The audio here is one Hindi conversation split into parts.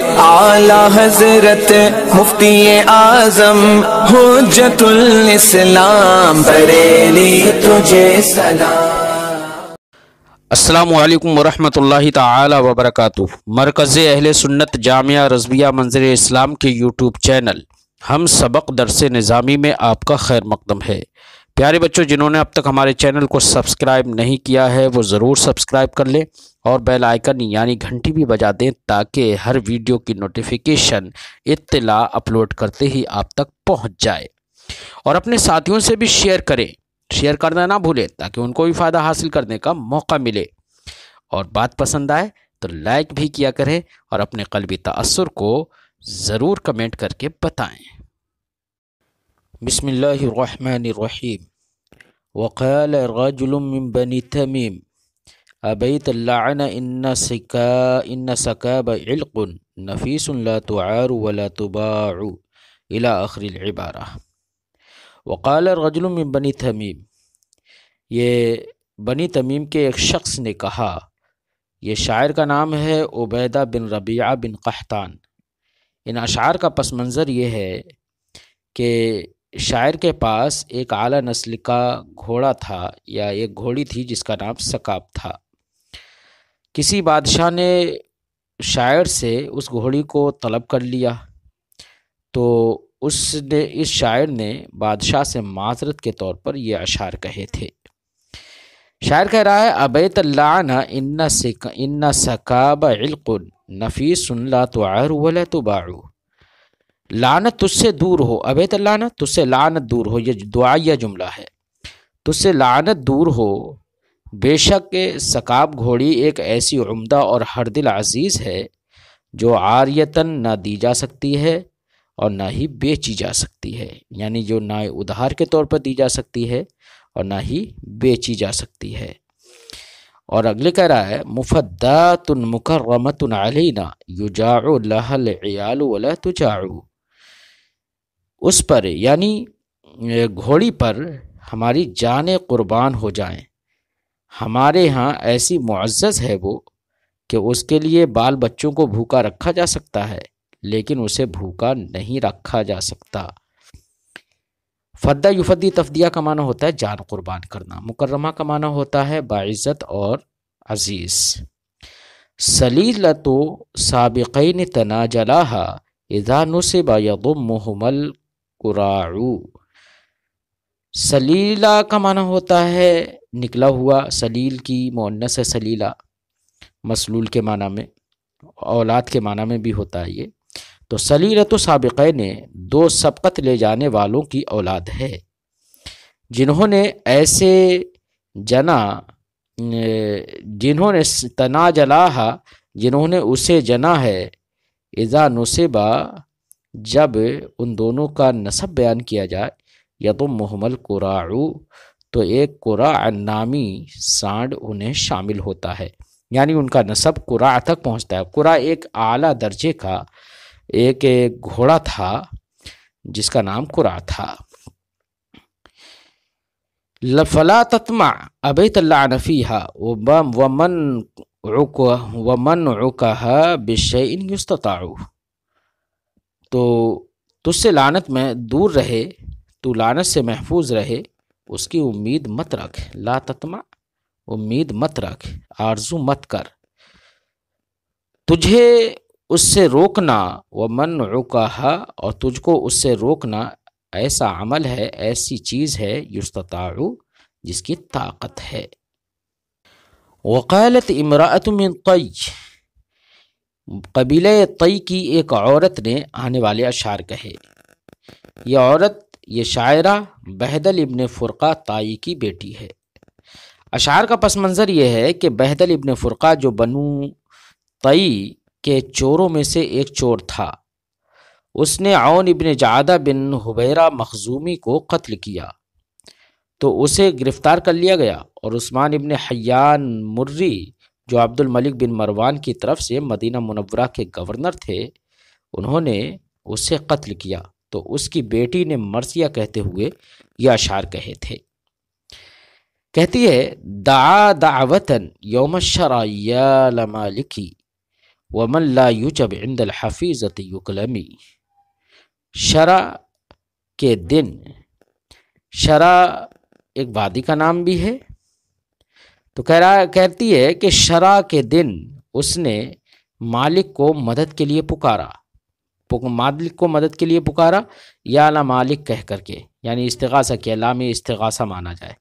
आला हजरत मुफ्ती आजम हो जतुल इस्लाम तुझे सलाम अस्सलाम वालेकुम वरहमतुल्लाहि ताला वबरकातु मरकज़ अहल सुन्नत जामिया रजविया मंजर इस्लाम के यूट्यूब चैनल हम सबक दरस निज़ामी में आपका खैर मकदम है प्यारे बच्चों जिन्होंने अब तक हमारे चैनल को सब्सक्राइब नहीं किया है वो ज़रूर सब्सक्राइब कर लें और बेल आइकन यानी घंटी भी बजा दें ताकि हर वीडियो की नोटिफिकेशन इत्तला अपलोड करते ही आप तक पहुंच जाए और अपने साथियों से भी शेयर करें शेयर करना ना भूलें ताकि उनको भी फ़ायदा हासिल करने का मौका मिले और बात पसंद आए तो लाइक भी किया करें और अपने कलबी तसर को ज़रूर कमेंट करके बताएँ बिसमीम वक़ाल रजुलम बनी तमीम अबैत लान इन्ना सिका इन्ना सकाब इल्कुन नफीसुल्ला तुआर वला तुबाउ इला आखिर इबारा वक़ाल रजुलम बनी तमीम ये बनी तमीम के एक शख्स ने कहा ये शायर का नाम है उबैदा बिन रबिया बिन कहतान इन अशार का पस मंज़र ये है कि शायर के पास एक आला नस्ल का घोड़ा था या एक घोड़ी थी जिसका नाम सकाब था किसी बादशाह ने शायर से उस घोड़ी को तलब कर लिया तो उसने इस शायर ने बादशाह से माजरत के तौर पर ये अशार कहे थे शायर कह रहा है अबैत लाना इन्ना सिक इन्ना सकाब इल्कुन नफीस सुन ला तो आर वला तो बारू लानत तुझसे दूर हो अबे तो लानत तुझसे लानत दूर हो ये दुआया जुमला है तुझसे लानत दूर हो बेशक सकाब घोड़ी एक ऐसी उम्दा और हर दिल अजीज़ है जो आर्यतन ना दी जा सकती है और ना ही बेची जा सकती है यानी जो ना उधार के तौर पर दी जा सकती है और ना ही बेची जा सकती है और अगले कह रहा है मुफदा तुन मुकर रमतन अलना युजाउ लहल यालु वला तुजाउ उस पर यानी घोड़ी पर हमारी जान कुर्बान हो जाएं हमारे यहाँ ऐसी मुआज़ है वो कि उसके लिए बाल बच्चों को भूखा रखा जा सकता है लेकिन उसे भूखा नहीं रखा जा सकता फद्दा युफद्दी तफदिया का माना होता है जान कुर्बान करना मुकर्रमा का माना होता है बाज़त और अजीज़ सलीला तो सबक़न तना जलाहा इधानुसबा यदुमहमल कुराऊ सलीला का माना होता है निकला हुआ सलील की मोनस है सलीला मसलूल के माना में औलाद के माना में भी होता है ये तो तो सबक़ ने दो सबकत ले जाने वालों की औलाद है जिन्होंने ऐसे जना जिन्होंने तना जलाहा जिन्होंने उसे जना है इज़ा नुसेबा जब उन दोनों का नसब बयान किया जाए या तो मोहमल कुराऊ तो एक कुरा नामी सांड उन्हें शामिल होता है यानी उनका नसब कुरा तक पहुंचता है कुरा एक आला दर्जे का एक, घोड़ा था जिसका नाम कुरा था लफला तत्मा अबैतल्लानफ़ी वमन रुक वमन रुकह बिशैन युस्तताऊ तो तुझसे लानत में दूर रहे तू लानत से महफूज रहे उसकी उम्मीद मत रख ला तत्मा उम्मीद मत रख आरजू मत कर तुझे उससे रोकना व मन रुका और तुझको उससे रोकना ऐसा अमल है ऐसी चीज़ है युस्तारु जिसकी ताकत है वकालत इमरात मिन क़ कबीले तई की एक औरत ने आने वाले अशार कहे ये औरत ये शायरा बहदल इब्न फ़ुरका ताई की बेटी है अशार का पस मंज़र यह है कि बहदल इब्न फ़ुरका जो बनु तई के चोरों में से एक चोर था उसने आउन इबन जादा बिन हुबैरा मखजूमी को कत्ल किया तो उसे गिरफ़्तार कर लिया गया और उस्मान इब्न हयान मुर्री जो अब्दुल मलिक बिन मरवान की तरफ से मदीना मुनवरा के गवर्नर थे उन्होंने उसे कत्ल किया तो उसकी बेटी ने मरसिया कहते हुए यह अशार कहे थे कहती है दा दावतन योम शरालिकी वमन ला इंदल हफीज़त युकलमी शरा के दिन शरा एक वादी का नाम भी है तो कह रहा कहती है कि शरा के दिन उसने मालिक को मदद के लिए पुकारा मालिक को मदद के लिए पुकारा या ला मालिक कह करके यानी इस्तगासा किया लाम इस्तगासा माना जाए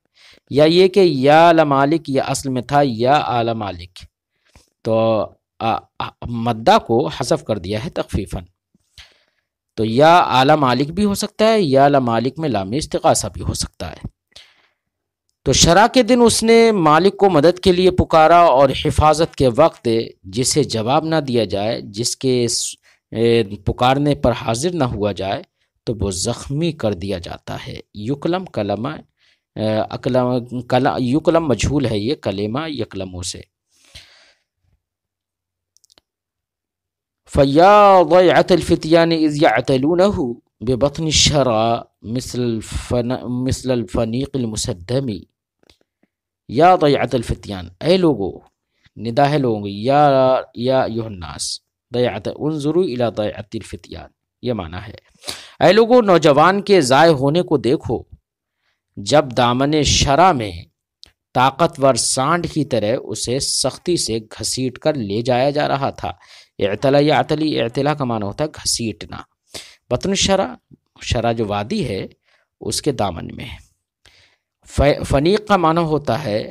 या ये कि या ला मालिक या असल में था या आला मालिक तो मद्दा को हसफ कर दिया है तकफीफन तो या आला मालिक भी हो सकता है या ला मालिक में लामी इस्तगासा भी हो सकता है तो शरा के दिन उसने मालिक को मदद के लिए पुकारा और हिफाजत के वक्त जिसे जवाब ना दिया जाए जिसके पुकारने पर हाजिर ना हुआ जाए तो वो ज़ख्मी कर दिया जाता है युकलम कलमा अकलम कला युकलम मजहूल है ये कलेमा यकलमों से फ़यातलफ़ितियान इज़यातलून बेबतन शरा मिसल फ़नीक़िलमसदमी या दयात अलफतियान ए लोगो निदा है लोगों की या या योहन्नास दयात उन ज़रू इला दयातफतियान ये माना है ए लोगो नौजवान के ज़ाय होने को देखो जब दामन शरा में ताकतवर सांड की तरह उसे सख्ती से घसीट कर ले जाया जा रहा था एतला या अतली एतला का माना होता है घसीटना बतन शरा शरा जो वादी है उसके दामन में है फ़नीक का माना होता है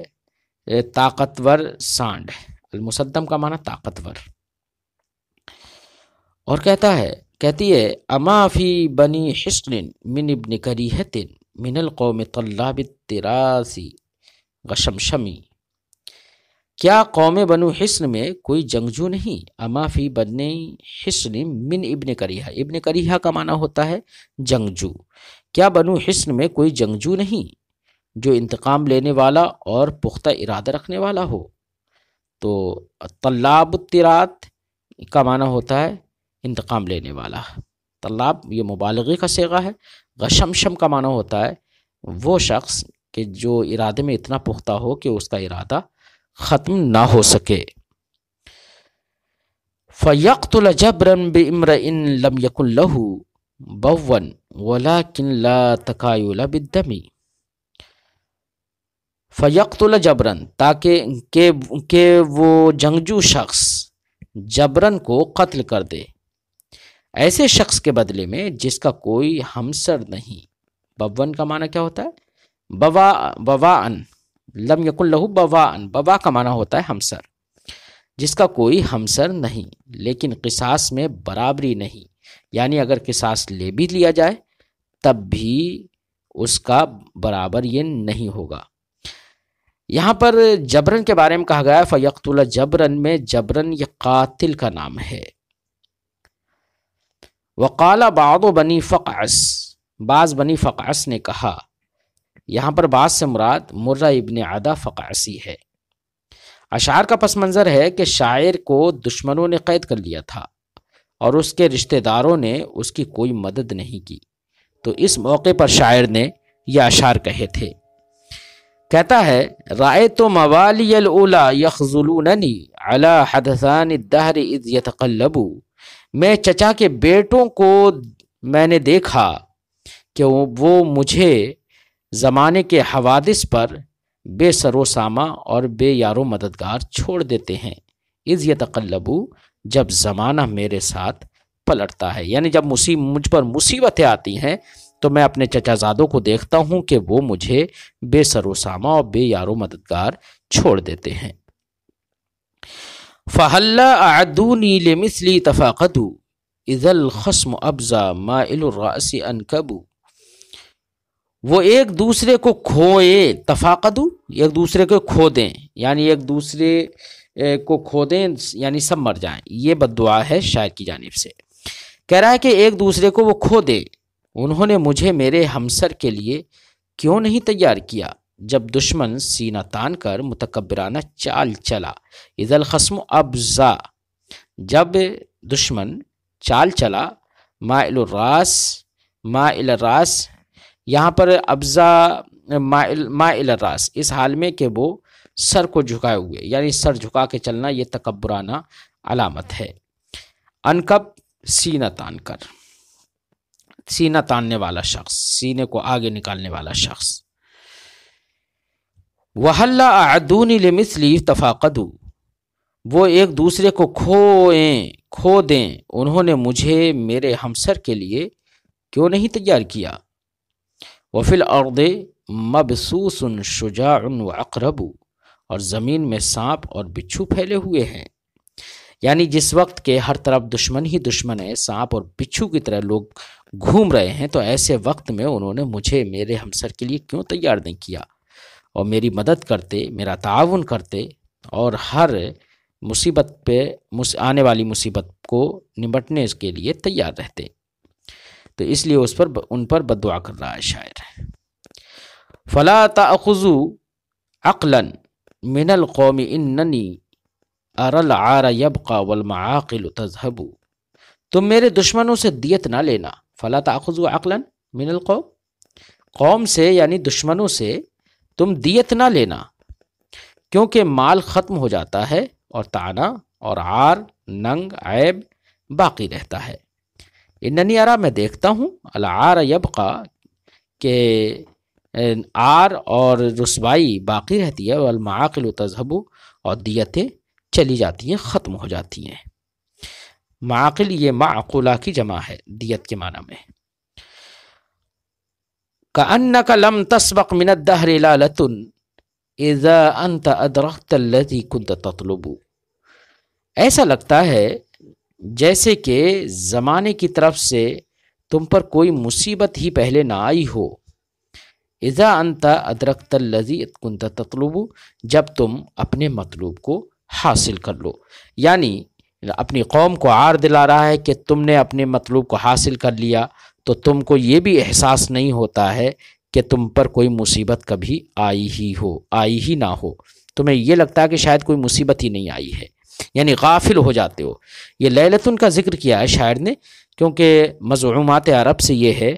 ताकतवर सांड अलमुसदम का माना ताकतवर और कहता है कहती है अमाफ़ी बनी हिस्न मिन इबन करी है तिन मिनल कौम तल्लाब तिरासी गशमशमी क्या कौम बनु हिस्न में कोई जंगजू नहीं अमाफ़ी बनी हिस्न मिन इबन करीहा इबन करीहा का माना होता है जंगजू क्या बनु हिस्न में कोई जंगजू नहीं जो इंतकाम लेने वाला और पुख्ता इरादा रखने वाला हो तो तलाब तिरात का माना होता है इंतकाम लेने वाला तलाब ये मुबालगे का सेगा है गशम शम का माना होता है वो शख्स कि जो इरादे में इतना पुख्ता हो कि उसका इरादा ख़त्म ना हो सके फ़यकतुल जबरन बमर इन लम यकुल्लहू बवन वला किन ला तकायुल बिदमी फ़यकतुल जबरन ताकि के, के वो जंगजू शख्स जबरन को कत्ल कर दे ऐसे शख्स के बदले में जिसका कोई हमसर नहीं बवन का माना क्या होता है बवा बवाअन लम यकुल लहू बवाअन बवा का माना होता है हमसर जिसका कोई हमसर नहीं लेकिन किसास में बराबरी नहीं यानी अगर किसास ले भी लिया जाए तब भी उसका बराबर ये नहीं होगा यहाँ पर जबरन के बारे में कहा गया है फ़यकतुल्ला जबरन में जबरन ये कातिल का नाम है वकाला बाद बनी फ़क़स बाज़ बनी फ़क़स ने कहा यहाँ पर बाज से मुराद मुर्रा इब्ने अदा फ़क़ासी है अशार का पस मंज़र है कि शायर को दुश्मनों ने क़ैद कर लिया था और उसके रिश्तेदारों ने उसकी कोई मदद नहीं की तो इस मौके पर शायर ने यह अशार कहे थे कहता है राय तो मवाली यखजुलूननी मैं चचा के बेटों को मैंने देखा कि वो मुझे ज़माने के हवादिस पर बेसरोसामा और बे यारो मददगार छोड़ देते हैं इज़ यतकल्लबू जब ज़माना मेरे साथ पलटता है यानी जब मुसीब मुझ पर मुसीबतें आती हैं तो मैं अपने चचाजादों को देखता हूं कि वो मुझे बेसरोसामा और बेयारो मददगार छोड़ देते हैं फ़हल्ला आदू नीले मिसली तफाकदू इज़ल खसम अब्ज़ा मासी अनकबू वो एक दूसरे को खोए तफाक़दू एक दूसरे को खो दें यानी एक दूसरे को खो दें यानी सब मर जाएं ये बद है शायर की जानब से कह रहा है कि एक दूसरे को वो खो दे उन्होंने मुझे मेरे हमसर के लिए क्यों नहीं तैयार किया जब दुश्मन सीना तान कर मुतकबराना चाल चला इजल खसम जा जब दुश्मन चाल चला माइल रास यहाँ पर अब्जा माइल रास इस हाल में कि वो सर को झुकाए हुए यानी सर झुका के चलना ये तकबराना अलामत है अनकब सीना तान कर सीना तानने वाला शख्स सीने को आगे निकालने वाला शख्स वहल्ला आदूनी लिमिसली तफाकदू वो एक दूसरे को खोएं खो दें उन्होंने मुझे मेरे हमसर के लिए क्यों नहीं तैयार किया वफिल अर्द मबसूस शुजा अकरबू और ज़मीन में सांप और बिच्छू फैले हुए हैं यानी जिस वक्त के हर तरफ दुश्मन ही दुश्मन है सांप और बिच्छू की तरह लोग घूम रहे हैं तो ऐसे वक्त में उन्होंने मुझे मेरे हमसर के लिए क्यों तैयार नहीं किया और मेरी मदद करते मेरा ताउन करते और हर मुसीबत पे आने वाली मुसीबत को निपटने के लिए तैयार रहते तो इसलिए उस पर उन पर बदुआ कर रहा है शायर फ़ला अखजू अकलन मिनल कौमी ननी अरल आर यबका वलमाकिल तजहबू तुम मेरे दुश्मनों से दियत ना लेना फला ताखुज अकलन मिनल कौम कौम से यानी दुश्मनों से तुम दियत ना लेना क्योंकि माल ख़त्म हो जाता है और ताना और आर नंग ऐब बाकी रहता है इन्नी आरा मैं देखता हूँ अल आर यबका के आर और रसवाई बाकी रहती है वलमाकिल तजहबू और दियतें चली जाती हैं ख़त्म हो जाती हैं माकिल ये माकुला की जमा है दियत के माना में का अन्न का तस्बक मिनत दहरेला अंत अदरख्तलती कुंत ततलबू ऐसा लगता है जैसे कि ज़माने की तरफ से तुम पर कोई मुसीबत ही पहले ना आई हो इज़ा अंत अदरकतलजी कुंत ततलबू जब तुम अपने मतलूब को हासिल कर लो यानी अपनी कौम को आर दिला रहा है कि तुमने अपने मतलूब को हासिल कर लिया तो तुमको ये भी एहसास नहीं होता है कि तुम पर कोई मुसीबत कभी आई ही हो आई ही ना हो तुम्हें यह लगता है कि शायद कोई मुसीबत ही नहीं आई है यानी गाफिल हो जाते हो ये लैलतुन का जिक्र किया है शायर ने क्योंकि मजमूमत अरब से ये है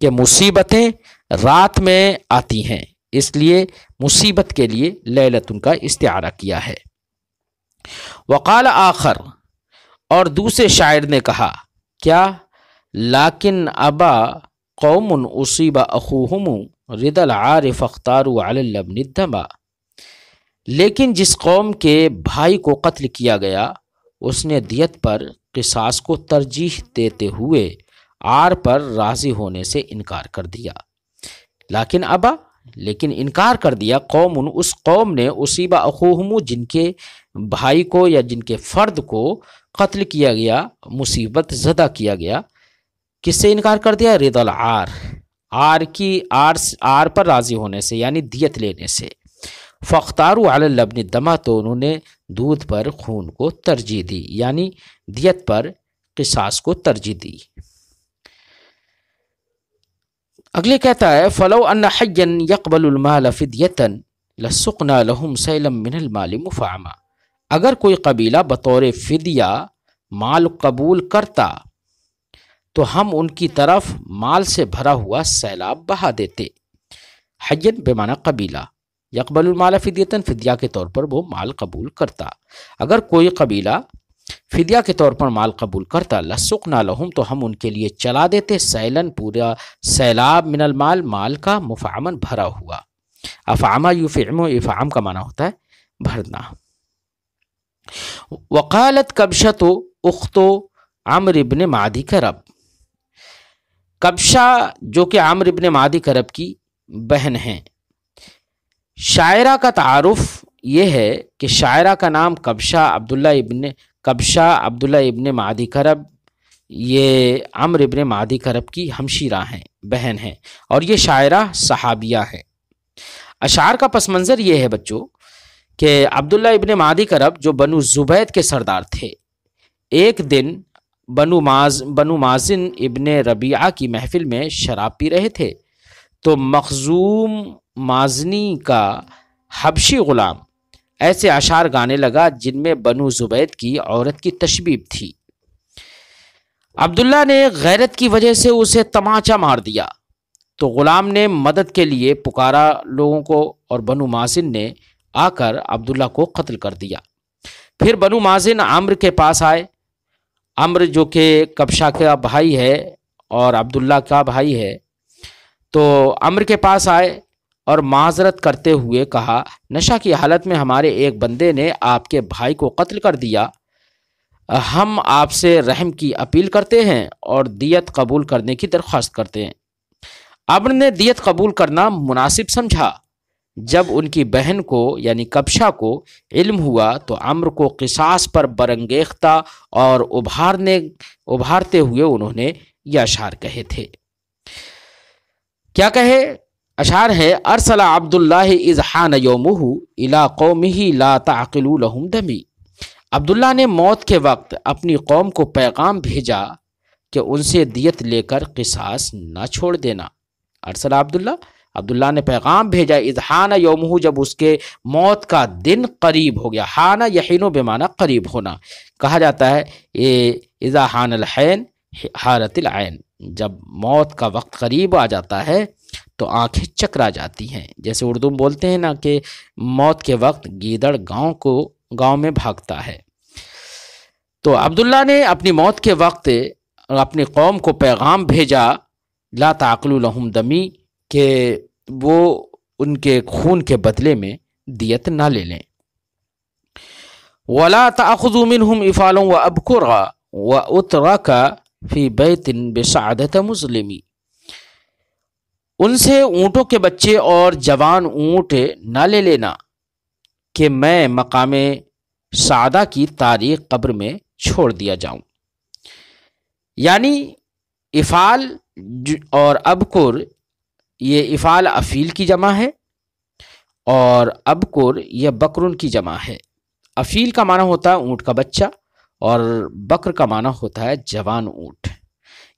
कि मुसीबतें रात में आती हैं इसलिए मुसीबत के लिए लैलतुन का इस्तारा किया है वकाल आखर और दूसरे शायर ने कहा क्या लाकिन अबा कौमन उसीबा अखूहम रिदल आरिफ अख्तार अलबनदमा लेकिन जिस कौम के भाई को कत्ल किया गया उसने दियत पर किसास को तरजीह देते हुए आर पर राज़ी होने से इनकार कर दिया लाकिन अबा लेकिन इनकार कर दिया कौम उस कौम ने उसीबा अखूहमू जिनके भाई को या जिनके फ़र्द को कत्ल किया गया मुसीबत ज़दा किया गया किससे इनकार कर दिया रिदल आर आर की आर आर पर राज़ी होने से यानी दियत लेने से फ़ख्तारू लबन दमा तो उन्होंने दूध पर खून को तरजीह दी यानी दियत पर किसास को तरजीह दी अगले कहता है फ़लो अन हयन यकबलमालफ़िदयतन लसुकना लहुम सैलम मिनल माली मुफ़ामा अगर कोई कबीला बतौर फिदिया माल कबूल करता तो हम उनकी तरफ माल से भरा हुआ सैलाब बहा देते हजन बेमाना कबीला यकबलमाल फ़िदियतन फ़िदिया के तौर पर वो माल कबूल करता अगर कोई कबीला फ़िदिया के तौर पर माल कबूल करता लसुख ना लहूम तो हम उनके लिए चला देते सैलन पूरा सैलाब मिनल माल माल का मुफामन भरा हुआ अफामा यूफ़म इफ़ाम का माना होता है भरना वकालत कबशत उख्तो आमर इबन मादी करब कबशा जो कि आमर इबन मादी करब की बहन है शायरा का तारफ़ यह है कि शायरा का नाम कबशा अब्दुल्ला इबन कबशा अब्दुल्ला इबन मादी करब ये अम्र इबन मादी करब की हमशीरा हैं बहन हैं और ये शायरा सहाबिया है अशार का पस मंज़र ये है बच्चों कि अब्दुल्ला इबन मादी करब जो बनु जुबैद के सरदार थे एक दिन बनु माज बनु माजिन इबन रबिया की महफिल में शराब पी रहे थे तो मखजूम माजनी का हबशी ग़ुलाम ऐसे अशार गाने लगा जिनमें बनु जुबैद की औरत की तशबीब थी अब्दुल्ला ने गैरत की वजह से उसे तमाचा मार दिया तो ग़ुलाम ने मदद के लिए पुकारा लोगों को और बनु मासिन ने आकर अब्दुल्ला को कत्ल कर दिया फिर बनु माजिन आम्र के पास आए आम्र जो कि कपशा का भाई है और अब्दुल्ला का भाई है तो अम्र के पास आए और माजरत करते हुए कहा नशा की हालत में हमारे एक बंदे ने आपके भाई को कत्ल कर दिया हम आपसे रहम की अपील करते हैं और दियत कबूल करने की दरख्वास्त करते हैं अम्र ने दियत कबूल करना मुनासिब समझा जब उनकी बहन को यानी कपशा को इल्म हुआ तो अम्र को किसास पर बरंगेखता और उभारने उभारते हुए उन्होंने यह अशार कहे थे क्या कहे अशार है अरसला अब्दुल्ला इजहान योमह इला कौम ही ला ताकिलहम दमी अब्दुल्ला ने मौत के वक्त अपनी कौम को पैगाम भेजा कि उनसे दियत लेकर किसास ना छोड़ देना अरसला अब्दुल्ला अब्दुल्ला ने पैगाम भेजा इजहान योमहू जब उसके मौत का दिन करीब हो गया हाना यहीनो बेमाना करीब होना कहा जाता है ये इज़ा हान अलहैन हारतलैन जब मौत का वक्त करीब आ जाता है तो आंखें चकरा जाती हैं जैसे उर्दू में बोलते हैं ना कि मौत के वक्त गीदड़ गांव को गांव में भागता है तो अब्दुल्ला ने अपनी मौत के वक्त अपनी कौम को पैगाम भेजा ला ताकलूलहम दमी कि वो उनके खून के बदले में दियत ना ले लें वला तखजुमिन हम इफ़ालों व अबकुरा व उतरा का फ़ी बैतिन बेसादत मुजलमी उनसे ऊँटों के बच्चे और जवान ऊँट ना ले लेना कि मैं मकाम सादा की तारीख कब्र में छोड़ दिया जाऊं यानी इफ़ाल और अबकुर ये इफ़ाल अफ़ील की जमा है और अबकुर यह बकरुन की जमा है अफ़ील का माना होता है ऊँट का बच्चा और बकर का माना होता है जवान ऊँट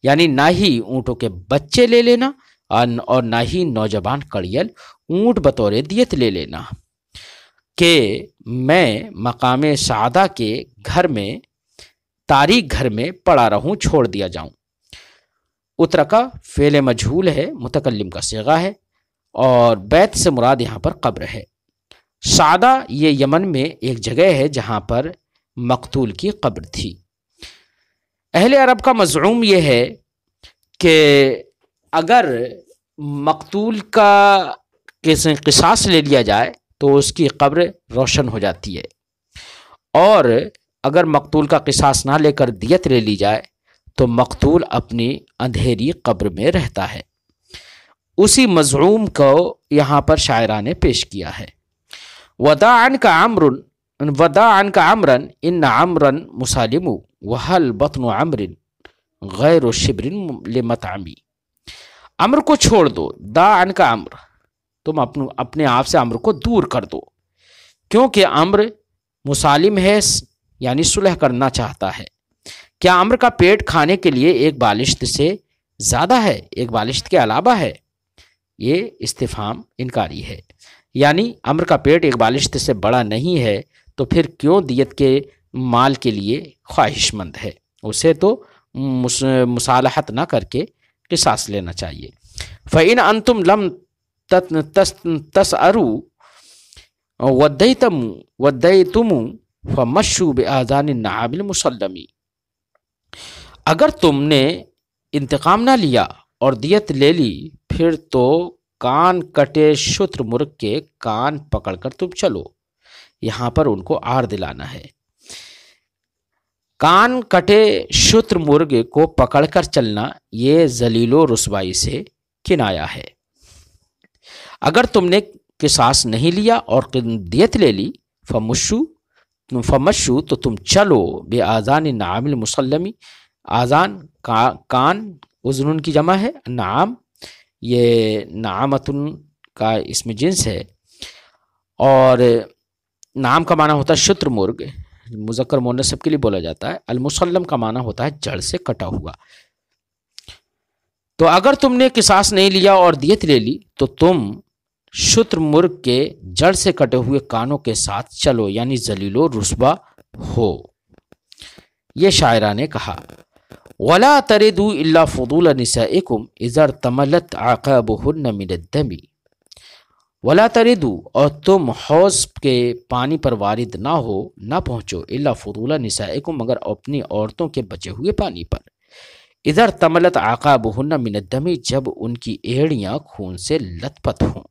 यानी ना ही ऊँटों के बच्चे ले लेना और ना ही नौजवान कड़ियल ऊँट बतौर दियत ले लेना कि मैं मकाम सादा के घर में तारीख घर में पड़ा रहूं छोड़ दिया जाऊं उतरका फेल मजहूल है मुतकलम का सेगा है और बैत से मुराद यहाँ पर कब्र है सादा ये यमन में एक जगह है जहाँ पर मकतूल की कब्र थी अहल अरब का मजरूम यह है कि अगर मकतूल का किसास ले लिया जाए तो उसकी कब्र रोशन हो जाती है और अगर मकतूल का किसास ना लेकर दियत ले ली जाए तो मकतूल अपनी अंधेरी कब्र में रहता है उसी मजरूम को यहाँ पर शायरा ने पेश किया है वदान का आमरन वदान का आमरन इन आमरन मुसालिम वहल बतन आमरिन गैर शिबरिन मतामी अम्र को छोड़ दो दान का अम्र तुम अपन अपने आप से अम्र को दूर कर दो क्योंकि अम्र मुसालिम है यानी सुलह करना चाहता है क्या आम्र का पेट खाने के लिए एक बालिश्त से ज़्यादा है एक बालिश्त के अलावा है ये इस्तेफाम इनकारी है यानी अम्र का पेट एक बालिश्त से बड़ा नहीं है तो फिर क्यों दियत के माल के लिए ख्वाहिशमंद है उसे तो मुस, मुसालहत ना करके किसास लेना चाहिए फ़ैन अंतुम लम तस तस अरु वदई तम वदई तुम फ़मशू आज़ान नाबिल मुसलमी अगर तुमने इंतकाम ना लिया और दियत ले ली फिर तो कान कटे शुत्र मुर्ग के कान पकड़कर तुम चलो यहाँ पर उनको आर दिलाना है कान कटे शुत्र मुर्ग को पकड़कर चलना ये जलीलो रसवाई से किनाया है अगर तुमने किसास नहीं लिया और दियत ले ली फमशु फमशु तो तुम चलो बे आज़ान नामिल मुसलमी आज़ान का, कान उजनुन की जमा है नाम ये नामतुन का इसमें जिन्स है और नाम का माना होता है शत्र मुर्ग मुजक्कर सब के लिए बोला जाता है अलमुसलम का माना होता है जड़ से कटा हुआ तो अगर तुमने किसास नहीं लिया और दियत ले ली तो तुम शुत्र मुर्ग के जड़ से कटे हुए कानों के साथ चलो यानी जलीलो रुस्बा हो यह शायरा ने कहा वला तरदू अल्ला फ़दूल नसाकुम इज़र तमलत आकबहन मिनदमी वला दू और तुम हौस के पानी पर वारिद ना हो ना पहुँचो अल्ला फ़दूल नसाकुम मगर अपनी औरतों के बचे हुए पानी पर इधर तमलत आकाबहन मिनदमी जब उनकी एड़ियाँ खून से लतपत हों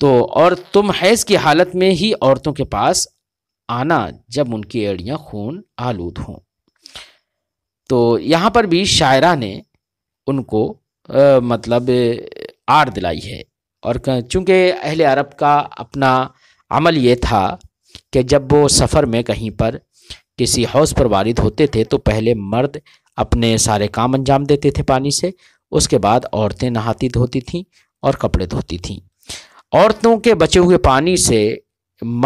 तो और तुम हैज़ की हालत में ही औरतों के पास आना जब उनकी एड़ियाँ खून आलूद हों तो यहाँ पर भी शायरा ने उनको आ, मतलब आड़ दिलाई है और चूँकि अहल अरब का अपना अमल ये था कि जब वो सफ़र में कहीं पर किसी हौस पर वारिद होते थे तो पहले मर्द अपने सारे काम अंजाम देते थे पानी से उसके बाद औरतें नहाती धोती थीं और कपड़े धोती थीं औरतों के बचे हुए पानी से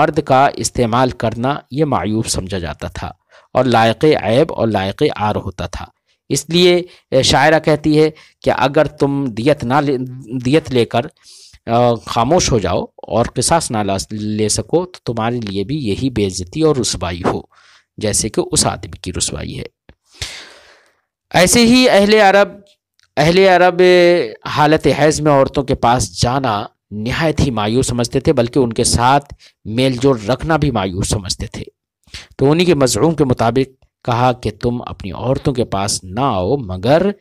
मर्द का इस्तेमाल करना ये मायूब समझा जाता था और लायक ऐब और लायक आर होता था इसलिए शायरा कहती है कि अगर तुम दियत ना ले दियत लेकर खामोश हो जाओ और किसास ना ले सको तो तुम्हारे लिए भी यही बेजती और रसवाई हो जैसे कि उस आदमी की रसवाई है ऐसे ही अहले अरब अहले अरब हालत हैज़ में औरतों के पास जाना नहायत ही मायूस समझते थे बल्कि उनके साथ मेल जोल रखना भी मायूस समझते थे तो उन्हीं के मजरूम के मुताबिक कहा कि तुम अपनी औरतों के पास ना आओ मगर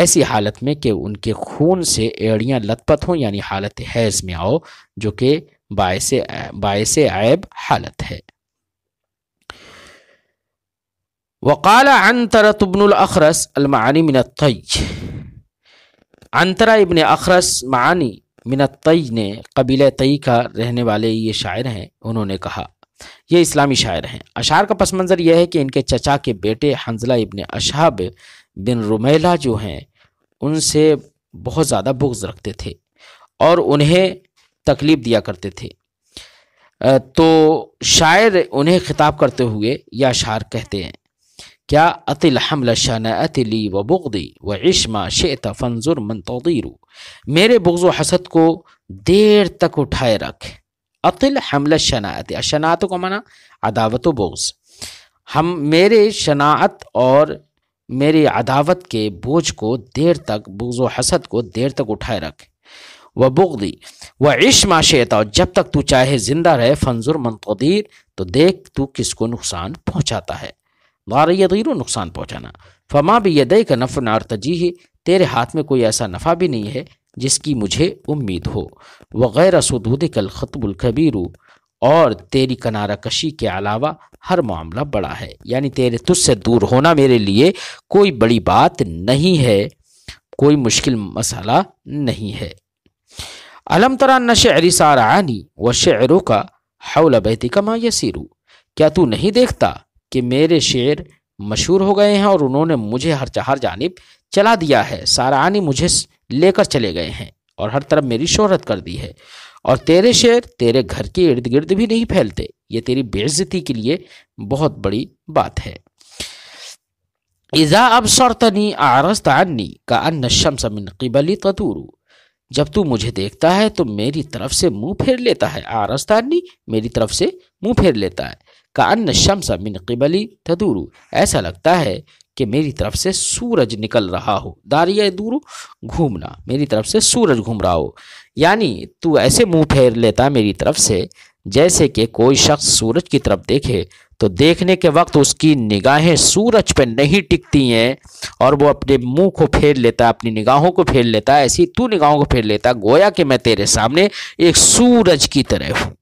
ऐसी हालत में कि उनके खून से एड़ियां लतपत हों यानी हालत हैज़ में आओ जो कि बायस आयब हालत है वकाल अंतरा तबन अखरस अलमानी मिनतज अंतरा इबन अखरस मानी मिनतज ने कबीले तई का रहने वाले ये शायर हैं उन्होंने कहा ये इस्लामी शायर हैं अशार का पस मंज़र यह है कि इनके चचा के बेटे हंजला इबन अशाब बिन रुमैला जो हैं उनसे बहुत ज़्यादा बुग्ज रखते थे और उन्हें तकलीफ़ दिया करते थे तो शायर उन्हें ख़िताब करते हुए यह अशार कहते हैं क्या अतिल हमल अतिली व बुगदी व इश्मा शेत फंजुर मन तोदीरू मेरे बुग्ज़ हसद को देर तक उठाए रख अतिल हमल शनात शनात को माना अदावत बोझ हम मेरे शनात और मेरी अदावत के बोझ को देर तक बोझ हसद को देर तक उठाए रख व दी व इश माशेता और जब तक तू चाहे जिंदा रहे फंजुर मनकदीर तो देख तू किसको नुकसान पहुंचाता है गारदीर नुकसान पहुंचाना फमा भी यदय का नफ़ नारतजी ही तेरे हाथ में कोई ऐसा नफ़ा भी नहीं है जिसकी मुझे उम्मीद हो वगैरह सदूद कल ख़तबुलकबीरू और तेरी कनारा कशी के अलावा हर मामला बड़ा है यानी तेरे तुझसे दूर होना मेरे लिए कोई बड़ी बात नहीं है कोई मुश्किल मसला नहीं है अलम तरा न शहरी सारानी व शेरों का हौल बहती कमा यसीरू क्या तू नहीं देखता कि मेरे शेर मशहूर हो गए हैं और उन्होंने मुझे हर चार जानब चला दिया है सारानी मुझे लेकर चले गए हैं और हर तरफ मेरी शोहरत कर दी है और तेरे शेर तेरे घर के इर्द गिर्द भी नहीं फैलते ये तेरी बेइज्जती के लिए बहुत बड़ी बात है इज़ा अब शर्तनी आरस तानी का अन्न शम्स मिन क़िबली ततूरू जब तू मुझे देखता है तो मेरी तरफ से मुंह फेर लेता है आरस्तानी मेरी तरफ से मुंह फेर लेता है का अन्न शम्स मिन क़िबली तदूरू ऐसा लगता है कि मेरी तरफ से सूरज निकल रहा हो दारिया दूर घूमना मेरी तरफ से सूरज घूम रहा हो यानी तू ऐसे मुंह फेर लेता मेरी तरफ से जैसे कि कोई शख्स सूरज की तरफ देखे तो देखने के वक्त उसकी निगाहें सूरज पर नहीं टिकती हैं और वो अपने मुंह को फेर लेता है अपनी निगाहों को फेर लेता है ऐसी तू निगाहों को फेर लेता गोया कि मैं तेरे सामने एक सूरज की तरह हूँ